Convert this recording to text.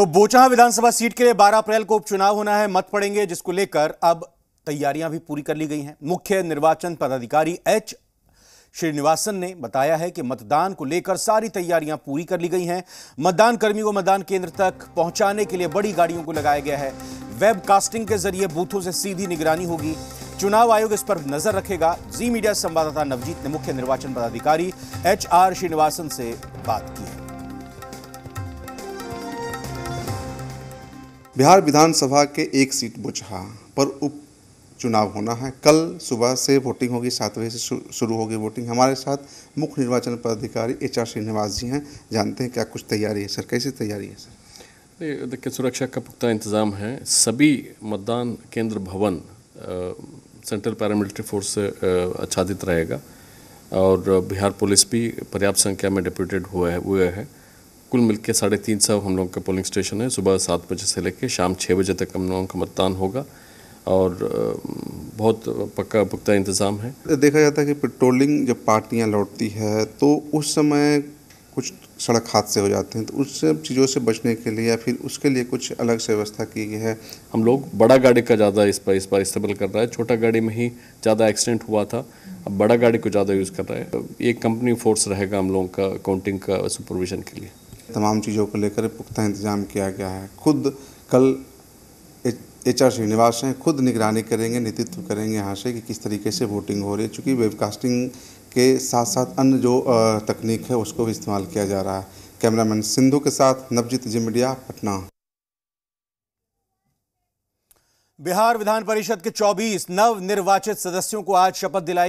तो बोचहा विधानसभा सीट के लिए 12 अप्रैल को उपचुनाव होना है मत पड़ेंगे जिसको लेकर अब तैयारियां भी पूरी कर ली गई हैं मुख्य निर्वाचन पदाधिकारी एच श्रीनिवासन ने बताया है कि मतदान को लेकर सारी तैयारियां पूरी कर ली गई हैं मतदान कर्मियों को मतदान केंद्र तक पहुंचाने के लिए बड़ी गाड़ियों को लगाया गया है वेब कास्टिंग के जरिए बूथों से सीधी निगरानी होगी चुनाव आयोग इस पर नजर रखेगा जी मीडिया संवाददाता नवजीत ने मुख्य निर्वाचन पदाधिकारी एच आर श्रीनिवासन से बात की है बिहार विधानसभा के एक सीट बुझा पर उप चुनाव होना है कल सुबह से वोटिंग होगी सात बजे से शुरू होगी वोटिंग हमारे साथ मुख्य निर्वाचन पदाधिकारी एच आर श्रीनिवास जी हैं जानते हैं क्या कुछ तैयारी है सर कैसी तैयारी है सर देखिए सुरक्षा का पुख्ता इंतज़ाम है सभी मतदान केंद्र भवन सेंट्रल पैरामिलिट्री फोर्स से आच्छादित रहेगा और बिहार पुलिस भी पर्याप्त संख्या में डिप्यूटेड हुए हुए हैं कुल मिलकर साढ़े तीन सौ हम लोग का पोलिंग स्टेशन है सुबह सात बजे से लेकर शाम छः बजे तक हम लोगों का मतदान होगा और बहुत पक्का पुख्ता इंतज़ाम है देखा जाता है कि पेट्रोलिंग जब पार्टियाँ लौटती है तो उस समय कुछ सड़क हादसे हो जाते हैं तो उस सब चीज़ों से बचने के लिए या फिर उसके लिए कुछ अलग से व्यवस्था की गई है हम लोग बड़ा गाड़ी का ज़्यादा इस पर इस बार इस्तेमाल कर रहा है छोटा गाड़ी में ही ज़्यादा एक्सीडेंट हुआ था अब बड़ा गाड़ी को ज़्यादा यूज़ कर रहा है एक कंपनी फोर्स रहेगा हम लोगों का अकाउंटिंग का सुपरविजन के लिए तमाम चीज़ों को लेकर पुख्ता इंतजाम किया गया है खुद कल एच आर श्रीनिवास हैं खुद निगरानी करेंगे नेतृत्व करेंगे यहाँ से कि किस तरीके से वोटिंग हो रही है चूँकि वेबकास्टिंग के साथ साथ अन्य जो तकनीक है उसको भी इस्तेमाल किया जा रहा है कैमरामैन सिंधु के साथ नवजीत जी मीडिया पटना बिहार विधान परिषद के 24 नव निर्वाचित सदस्यों को आज शपथ दिलाई